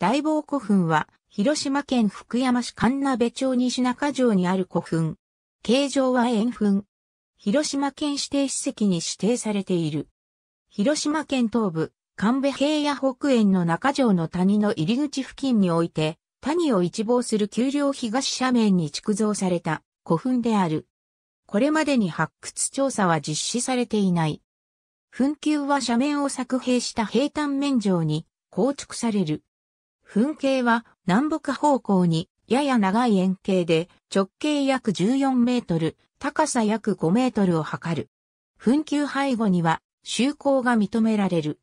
大坊古墳は、広島県福山市神鍋町西中城にある古墳。形状は円墳。広島県指定史跡に指定されている。広島県東部、神戸平野北園の中城の谷の入り口付近において、谷を一望する丘陵東斜面に築造された古墳である。これまでに発掘調査は実施されていない。墳丘は斜面を作平した平坦面上に構築される。噴景は南北方向にやや長い円形で直径約14メートル、高さ約5メートルを測る。噴球背後には周行が認められる。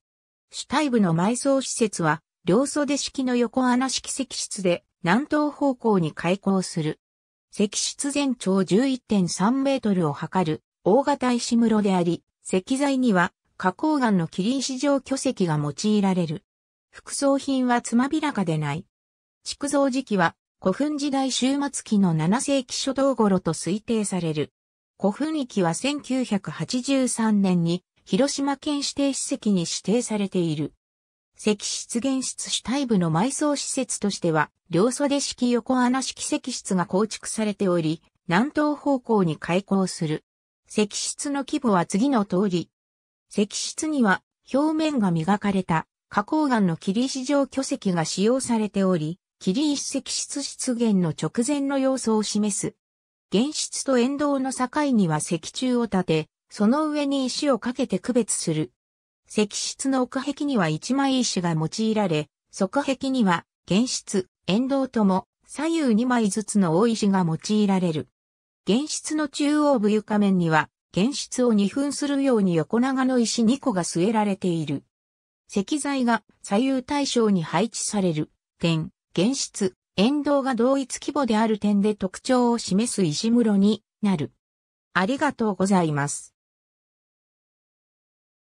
主体部の埋葬施設は両袖式の横穴式石室で南東方向に開港する。石室全長11.3メートルを測る大型石室であり、石材には花崗岩の霧石状巨石が用いられる。副葬品はつまびらかでない。築造時期は古墳時代終末期の7世紀初頭頃と推定される。古墳域は1983年に広島県指定史跡に指定されている。石室現室主体部の埋葬施設としては、両袖式横穴式石室が構築されており、南東方向に開港する。石室の規模は次の通り。石室には表面が磨かれた花崗岩の霧石状巨石が使用されており、霧石石質出現の直前の様子を示す。原質と沿道の境には石柱を立て、その上に石をかけて区別する。石質の奥壁には一枚石が用いられ、側壁には原質、沿道とも左右二枚ずつの大石が用いられる。原質の中央部床面には、原質を二分するように横長の石二個が据えられている。石材が左右対称に配置される点、原質、沿道が同一規模である点で特徴を示す石室になる。ありがとうございます。